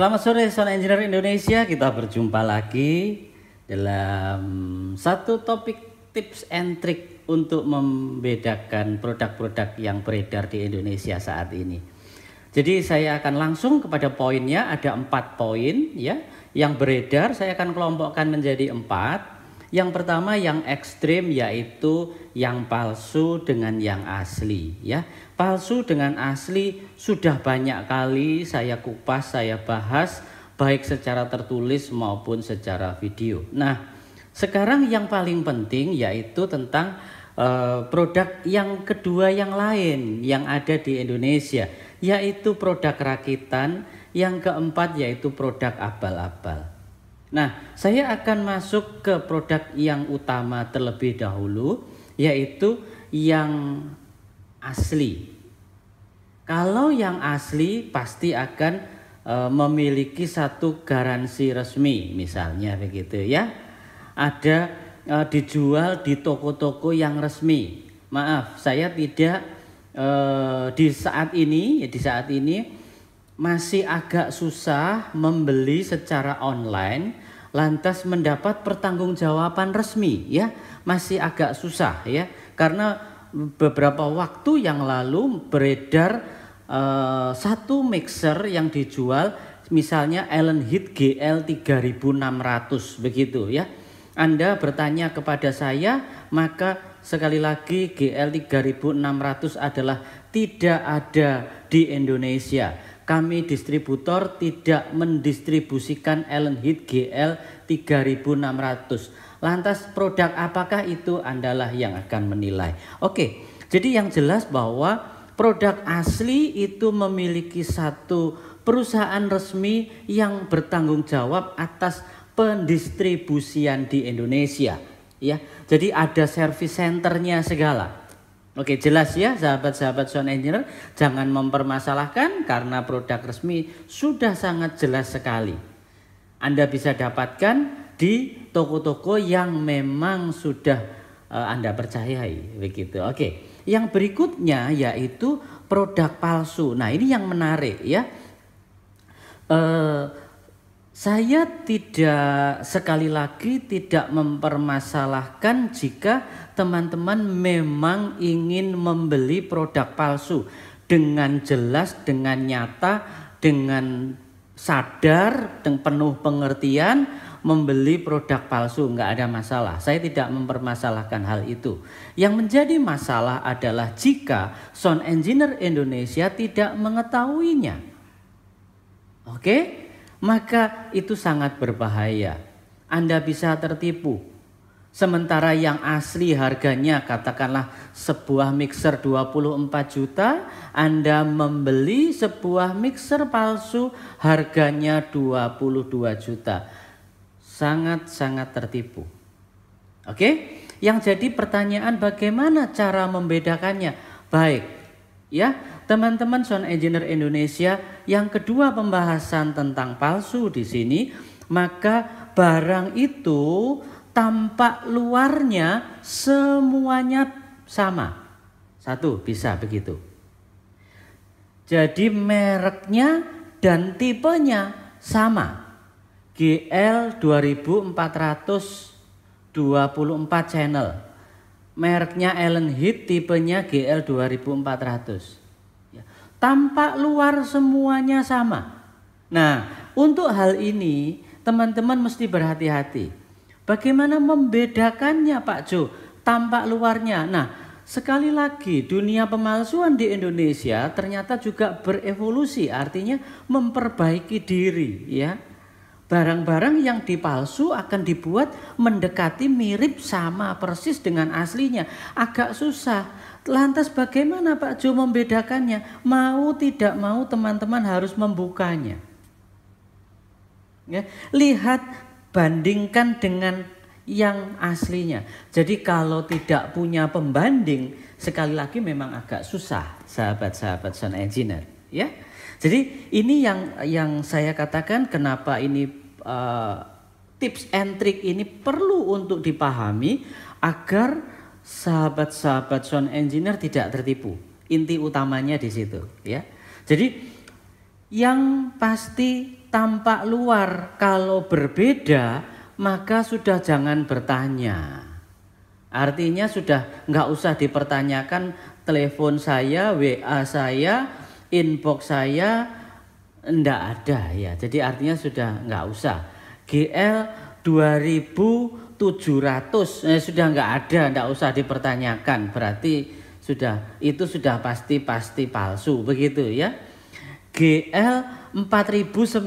Selamat sore Sound Engineer Indonesia. Kita berjumpa lagi dalam satu topik tips and trick untuk membedakan produk-produk yang beredar di Indonesia saat ini. Jadi saya akan langsung kepada poinnya. Ada empat poin ya yang beredar. Saya akan kelompokkan menjadi empat. Yang pertama yang ekstrim yaitu yang palsu dengan yang asli ya. Palsu dengan asli sudah banyak kali saya kupas, saya bahas baik secara tertulis maupun secara video. Nah, sekarang yang paling penting yaitu tentang uh, produk yang kedua yang lain yang ada di Indonesia yaitu produk rakitan, yang keempat yaitu produk abal-abal. Nah, saya akan masuk ke produk yang utama terlebih dahulu, yaitu yang asli. Kalau yang asli pasti akan e, memiliki satu garansi resmi, misalnya begitu ya. Ada e, dijual di toko-toko yang resmi. Maaf, saya tidak e, di saat ini, ya di saat ini masih agak susah membeli secara online lantas mendapat pertanggungjawaban resmi ya masih agak susah ya karena beberapa waktu yang lalu beredar uh, satu mixer yang dijual misalnya Allen hit GL 3600 begitu ya Anda bertanya kepada saya maka sekali lagi GL 3600 adalah tidak ada di Indonesia kami distributor tidak mendistribusikan Allen Heat GL 3600. Lantas produk apakah itu Andalah yang akan menilai. Oke, jadi yang jelas bahwa produk asli itu memiliki satu perusahaan resmi yang bertanggung jawab atas pendistribusian di Indonesia ya. Jadi ada service centernya segala. Oke jelas ya sahabat-sahabat sound engineer jangan mempermasalahkan karena produk resmi sudah sangat jelas sekali. Anda bisa dapatkan di toko-toko yang memang sudah eh, Anda percayai begitu. Oke. Yang berikutnya yaitu produk palsu. Nah, ini yang menarik ya. Eh, saya tidak sekali lagi tidak mempermasalahkan jika teman-teman memang ingin membeli produk palsu dengan jelas, dengan nyata, dengan sadar, dan penuh pengertian membeli produk palsu nggak ada masalah. Saya tidak mempermasalahkan hal itu. Yang menjadi masalah adalah jika sound engineer Indonesia tidak mengetahuinya. Oke? Okay? maka itu sangat berbahaya. Anda bisa tertipu. Sementara yang asli harganya katakanlah sebuah mixer 24 juta, Anda membeli sebuah mixer palsu harganya 22 juta. Sangat-sangat tertipu. Oke? Yang jadi pertanyaan bagaimana cara membedakannya? Baik, ya teman-teman sound engineer Indonesia yang kedua pembahasan tentang palsu di sini maka barang itu tampak luarnya semuanya sama satu bisa begitu jadi mereknya dan tipenya sama GL 2424 channel Mereknya Allen Hit tipenya GL 2400. Ya. Tampak luar semuanya sama. Nah, untuk hal ini teman-teman mesti berhati-hati. Bagaimana membedakannya Pak Jo? Tampak luarnya. Nah, sekali lagi dunia pemalsuan di Indonesia ternyata juga berevolusi, artinya memperbaiki diri, ya Barang-barang yang dipalsu akan dibuat mendekati mirip sama persis dengan aslinya. Agak susah. Lantas bagaimana Pak Jo membedakannya? Mau tidak mau teman-teman harus membukanya. Ya, lihat bandingkan dengan yang aslinya. Jadi kalau tidak punya pembanding, sekali lagi memang agak susah, sahabat-sahabat sound engineer, ya. Jadi ini yang yang saya katakan kenapa ini Eh, tips and trick ini perlu untuk dipahami agar sahabat-sahabat sound engineer tidak tertipu. Inti utamanya di situ, ya. Jadi yang pasti tampak luar kalau berbeda maka sudah jangan bertanya. Artinya sudah nggak usah dipertanyakan telepon saya, WA saya, inbox saya, enggak ada ya. Jadi artinya sudah nggak usah. GL 2700 eh, sudah nggak ada, nggak usah dipertanyakan. Berarti sudah itu sudah pasti pasti palsu begitu ya. GL 4900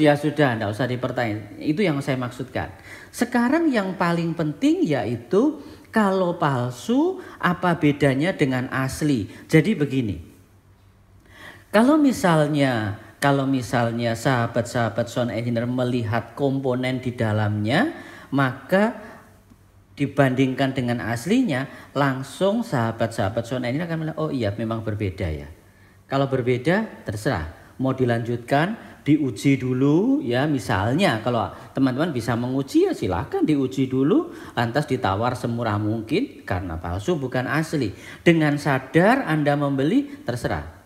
ya sudah nggak usah dipertanyakan. Itu yang saya maksudkan. Sekarang yang paling penting yaitu kalau palsu apa bedanya dengan asli? Jadi begini. Kalau misalnya kalau misalnya sahabat-sahabat sound engineer melihat komponen di dalamnya, maka dibandingkan dengan aslinya, langsung sahabat-sahabat sound engineer akan bilang, oh iya memang berbeda ya. Kalau berbeda, terserah. Mau dilanjutkan, diuji dulu ya misalnya kalau teman-teman bisa menguji ya silahkan diuji dulu lantas ditawar semurah mungkin karena palsu bukan asli dengan sadar anda membeli terserah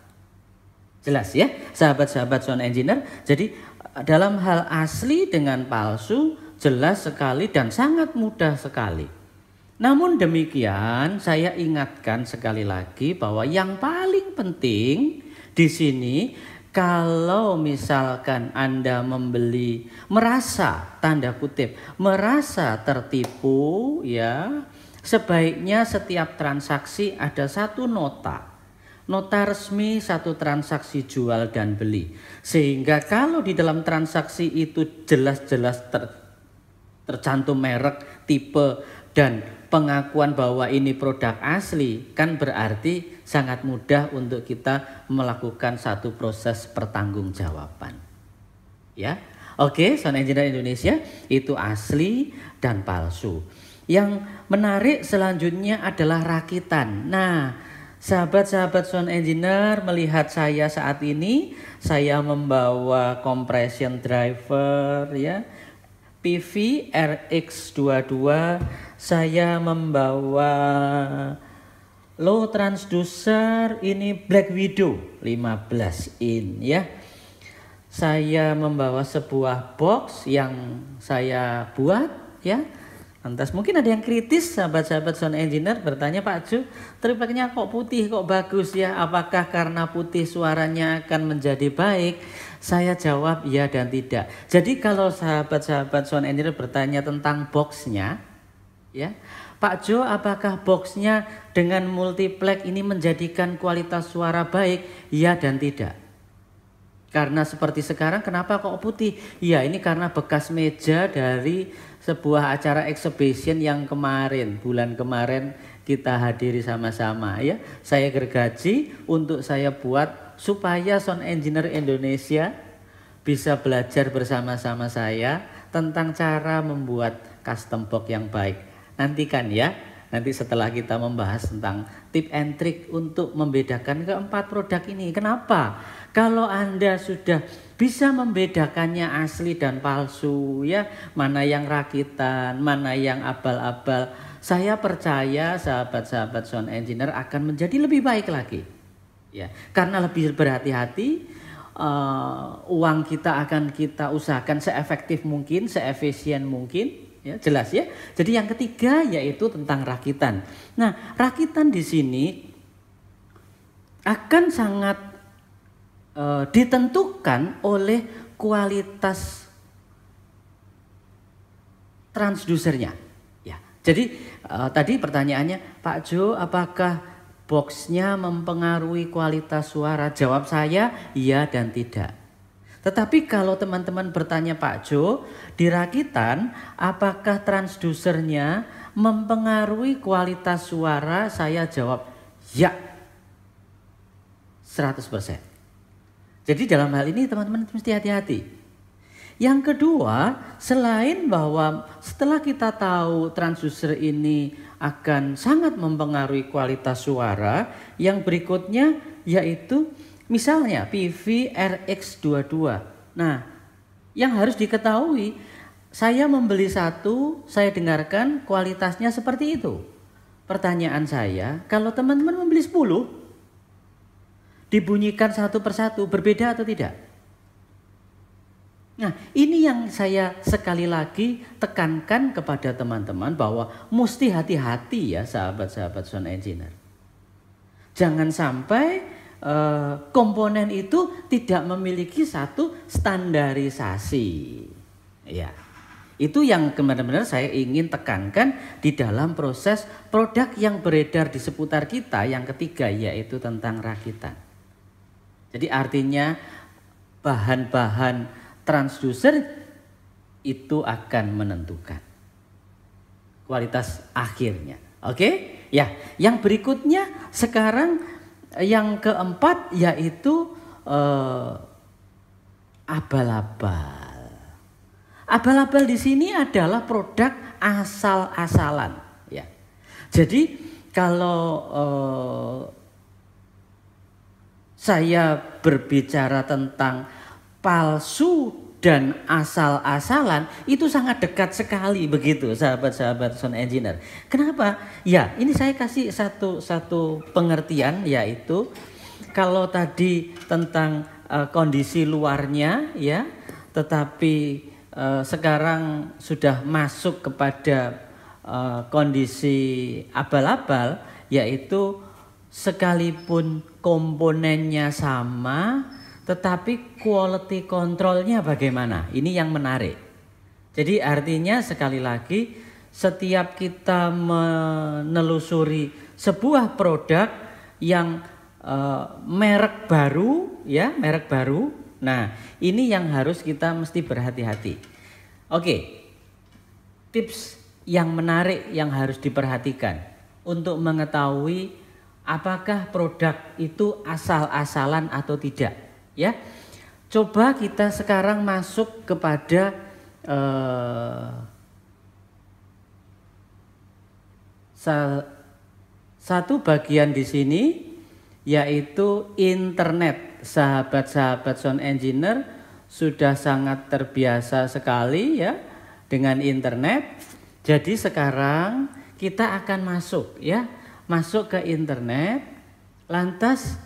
Jelas ya, sahabat-sahabat sound engineer. Jadi dalam hal asli dengan palsu jelas sekali dan sangat mudah sekali. Namun demikian, saya ingatkan sekali lagi bahwa yang paling penting di sini kalau misalkan Anda membeli merasa tanda kutip merasa tertipu ya sebaiknya setiap transaksi ada satu nota nota resmi satu transaksi jual dan beli. Sehingga kalau di dalam transaksi itu jelas-jelas ter, tercantum merek, tipe, dan pengakuan bahwa ini produk asli kan berarti sangat mudah untuk kita melakukan satu proses pertanggungjawaban. Ya. Oke, Sound Engineer Indonesia itu asli dan palsu. Yang menarik selanjutnya adalah rakitan. Nah, Sahabat-sahabat sound engineer melihat saya saat ini, saya membawa compression driver ya, PV RX22, saya membawa low transducer ini Black Widow 15 in ya. Saya membawa sebuah box yang saya buat ya Lantas mungkin ada yang kritis sahabat-sahabat sound engineer bertanya Pak Ju, tripleknya kok putih, kok bagus ya? Apakah karena putih suaranya akan menjadi baik? Saya jawab ya dan tidak. Jadi kalau sahabat-sahabat sound engineer bertanya tentang boxnya, ya Pak Jo, apakah boxnya dengan multiplex ini menjadikan kualitas suara baik? Ya dan tidak. Karena seperti sekarang kenapa kok putih? Ya ini karena bekas meja dari sebuah acara exhibition yang kemarin, bulan kemarin kita hadiri sama-sama ya. Saya gergaji untuk saya buat supaya sound engineer Indonesia bisa belajar bersama-sama saya tentang cara membuat custom box yang baik. Nantikan ya, nanti setelah kita membahas tentang tip and trick untuk membedakan keempat produk ini. Kenapa? Kalau Anda sudah bisa membedakannya asli dan palsu ya, mana yang rakitan, mana yang abal-abal, saya percaya sahabat-sahabat sound engineer akan menjadi lebih baik lagi. Ya, karena lebih berhati-hati, uh, uang kita akan kita usahakan seefektif mungkin, seefisien mungkin ya jelas ya. Jadi yang ketiga yaitu tentang rakitan. Nah, rakitan di sini akan sangat e, ditentukan oleh kualitas transdusernya. Ya. Jadi e, tadi pertanyaannya Pak Jo, apakah boxnya mempengaruhi kualitas suara? Jawab saya iya dan tidak. Tetapi kalau teman-teman bertanya Pak Jo, di rakitan apakah transdusernya mempengaruhi kualitas suara? Saya jawab ya. 100%. Jadi dalam hal ini teman-teman mesti hati-hati. Yang kedua, selain bahwa setelah kita tahu transducer ini akan sangat mempengaruhi kualitas suara, yang berikutnya yaitu Misalnya PV RX22. Nah, yang harus diketahui saya membeli satu, saya dengarkan kualitasnya seperti itu. Pertanyaan saya, kalau teman-teman membeli 10, dibunyikan satu persatu, berbeda atau tidak? Nah, ini yang saya sekali lagi tekankan kepada teman-teman bahwa mesti hati-hati ya sahabat-sahabat sound engineer. Jangan sampai Eh, komponen itu tidak memiliki satu standarisasi. Ya. Itu yang benar-benar saya ingin tekankan di dalam proses produk yang beredar di seputar kita yang ketiga yaitu tentang rakitan. Jadi artinya bahan-bahan transducer itu akan menentukan kualitas akhirnya. Oke? Okay? Ya, yang berikutnya sekarang yang keempat yaitu abal eh, abal-abal. Abal-abal di sini adalah produk asal-asalan. Ya. Jadi kalau uh, saya berbicara tentang palsu dan asal-asalan itu sangat dekat sekali begitu sahabat-sahabat sound engineer. Kenapa? Ya, ini saya kasih satu satu pengertian yaitu kalau tadi tentang uh, kondisi luarnya ya, tetapi uh, sekarang sudah masuk kepada uh, kondisi abal-abal yaitu sekalipun komponennya sama tetapi quality controlnya bagaimana? Ini yang menarik. Jadi artinya sekali lagi setiap kita menelusuri sebuah produk yang uh, merek baru ya, merek baru. Nah, ini yang harus kita mesti berhati-hati. Oke. Tips yang menarik yang harus diperhatikan untuk mengetahui apakah produk itu asal-asalan atau tidak ya. Coba kita sekarang masuk kepada uh, satu bagian di sini yaitu internet. Sahabat-sahabat sound engineer sudah sangat terbiasa sekali ya dengan internet. Jadi sekarang kita akan masuk ya, masuk ke internet lantas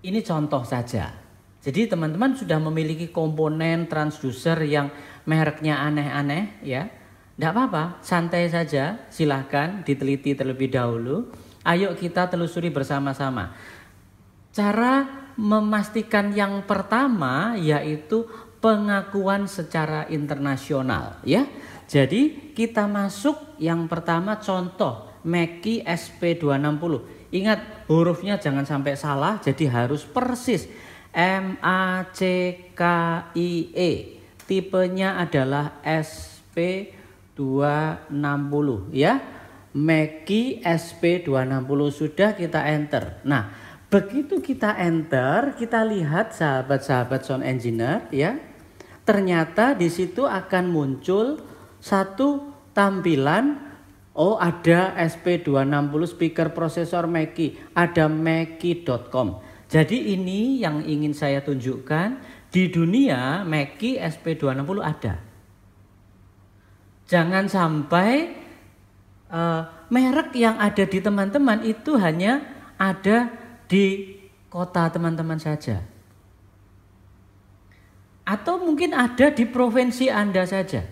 ini contoh saja. Jadi teman-teman sudah memiliki komponen transducer yang mereknya aneh-aneh ya. Tidak apa-apa, santai saja, silahkan diteliti terlebih dahulu. Ayo kita telusuri bersama-sama. Cara memastikan yang pertama yaitu pengakuan secara internasional ya. Jadi kita masuk yang pertama contoh Mackie SP260 Ingat hurufnya jangan sampai salah jadi harus persis. M A C K I E. Tipenya adalah SP 260 ya. Meki SP 260 sudah kita enter. Nah, begitu kita enter, kita lihat sahabat-sahabat sound engineer ya. Ternyata di situ akan muncul satu tampilan Oh ada SP260 speaker prosesor Mackie, ada Mackie.com. Jadi ini yang ingin saya tunjukkan di dunia Mackie SP260 ada. Jangan sampai uh, merek yang ada di teman-teman itu hanya ada di kota teman-teman saja. Atau mungkin ada di provinsi Anda saja.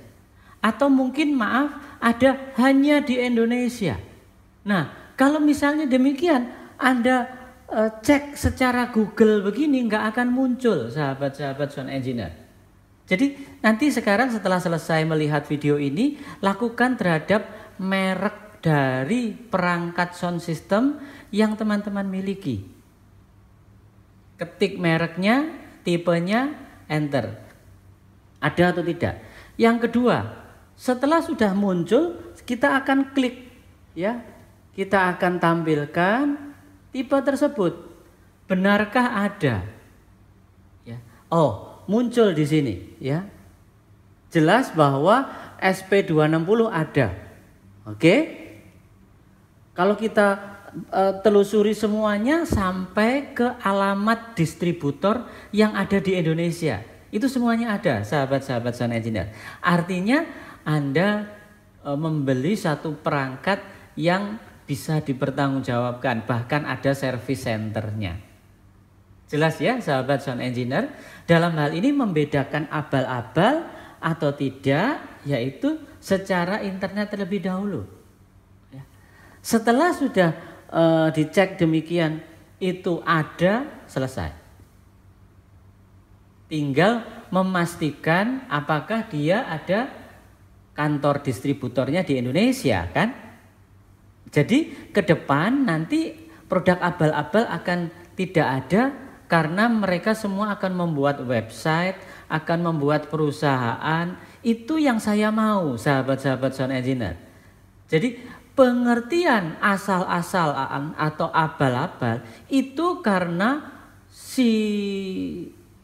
Atau mungkin maaf ada hanya di Indonesia. Nah, kalau misalnya demikian, Anda e, cek secara Google begini nggak akan muncul sahabat-sahabat sound engineer. Jadi nanti sekarang setelah selesai melihat video ini, lakukan terhadap merek dari perangkat sound system yang teman-teman miliki. Ketik mereknya, tipenya, enter. Ada atau tidak? Yang kedua, setelah sudah muncul, kita akan klik ya. Kita akan tampilkan tipe tersebut. Benarkah ada? Ya. Oh, muncul di sini ya. Jelas bahwa SP260 ada. Oke? Kalau kita e, telusuri semuanya sampai ke alamat distributor yang ada di Indonesia. Itu semuanya ada, sahabat-sahabat sound engineer. Artinya anda e, membeli satu perangkat yang bisa dipertanggungjawabkan, bahkan ada service centernya. Jelas ya sahabat sound engineer, dalam hal ini membedakan abal-abal atau tidak yaitu secara internet terlebih dahulu. Ya. Setelah sudah e, dicek demikian itu ada selesai. Tinggal memastikan apakah dia ada kantor distributornya di Indonesia kan. Jadi ke depan nanti produk abal-abal akan tidak ada karena mereka semua akan membuat website, akan membuat perusahaan. Itu yang saya mau, sahabat-sahabat sound engineer. Jadi pengertian asal-asalan atau abal-abal itu karena si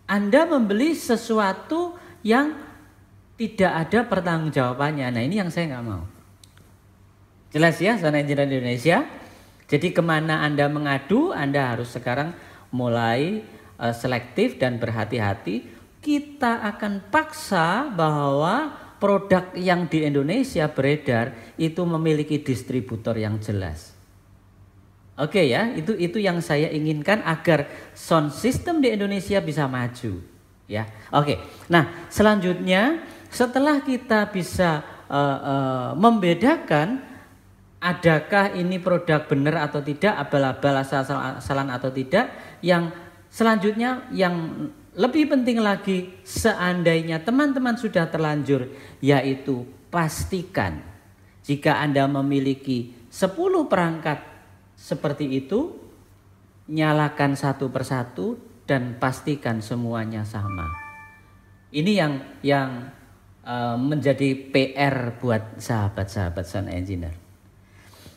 Anda membeli sesuatu yang tidak ada pertanggungjawabannya. Nah ini yang saya nggak mau. Jelas ya, zona engineer Indonesia. Jadi kemana Anda mengadu, Anda harus sekarang mulai uh, selektif dan berhati-hati. Kita akan paksa bahwa produk yang di Indonesia beredar itu memiliki distributor yang jelas. Oke okay ya, itu itu yang saya inginkan agar sound system di Indonesia bisa maju ya. Oke. Okay. Nah, selanjutnya setelah kita bisa uh, uh, membedakan adakah ini produk benar atau tidak, abal-abal asal-asalan atau tidak, yang selanjutnya yang lebih penting lagi seandainya teman-teman sudah terlanjur yaitu pastikan jika Anda memiliki 10 perangkat seperti itu nyalakan satu persatu dan pastikan semuanya sama. Ini yang yang Eh, menjadi PR buat sahabat-sahabat sound engineer.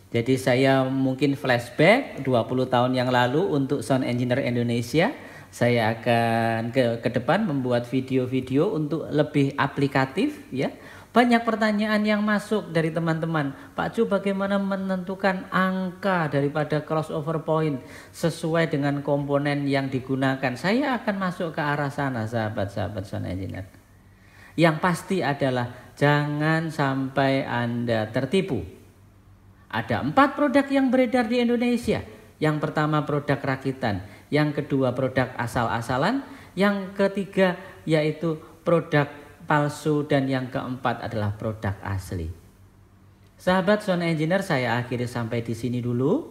Jadi saya mungkin flashback 20 tahun yang lalu untuk sound engineer Indonesia. Saya akan ke, ke depan membuat video-video untuk lebih aplikatif ya. Banyak pertanyaan yang masuk dari teman-teman. Pak Ju, bagaimana menentukan angka daripada crossover point sesuai dengan komponen yang digunakan? Saya akan masuk ke arah sana sahabat-sahabat sound engineer. Yang pasti adalah jangan sampai Anda tertipu. Ada empat produk yang beredar di Indonesia. Yang pertama produk rakitan, yang kedua produk asal-asalan, yang ketiga yaitu produk palsu dan yang keempat adalah produk asli. Sahabat sound engineer saya akhiri sampai di sini dulu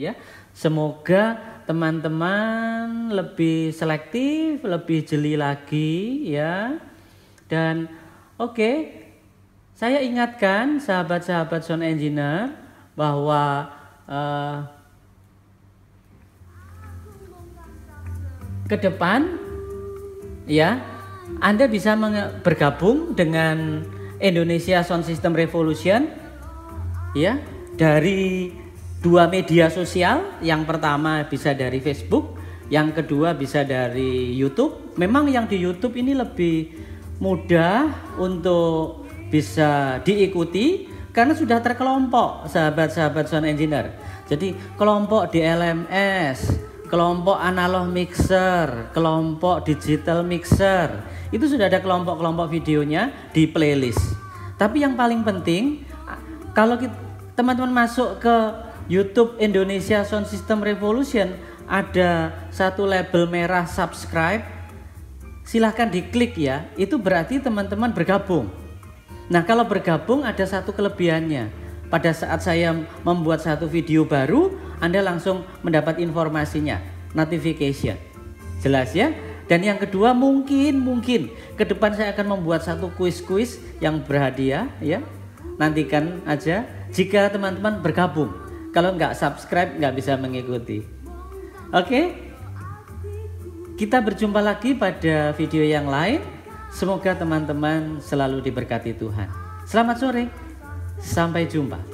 ya. Semoga teman-teman lebih selektif, lebih jeli lagi ya. Dan oke, okay, saya ingatkan sahabat-sahabat sound engineer bahwa uh, ke depan ya Anda bisa bergabung dengan Indonesia Sound System Revolution ya dari dua media sosial yang pertama bisa dari Facebook yang kedua bisa dari YouTube memang yang di YouTube ini lebih mudah untuk bisa diikuti karena sudah terkelompok sahabat-sahabat sound engineer. Jadi kelompok di LMS, kelompok analog mixer, kelompok digital mixer. Itu sudah ada kelompok-kelompok videonya di playlist. Tapi yang paling penting kalau teman-teman masuk ke YouTube Indonesia Sound System Revolution ada satu label merah subscribe silahkan diklik ya. Itu berarti teman-teman bergabung. Nah kalau bergabung ada satu kelebihannya. Pada saat saya membuat satu video baru, Anda langsung mendapat informasinya, notification. Jelas ya? Dan yang kedua mungkin mungkin ke depan saya akan membuat satu kuis-kuis yang berhadiah ya. Nantikan aja jika teman-teman bergabung. Kalau nggak subscribe nggak bisa mengikuti. Oke, okay? Kita berjumpa lagi pada video yang lain. Semoga teman-teman selalu diberkati Tuhan. Selamat sore, sampai jumpa.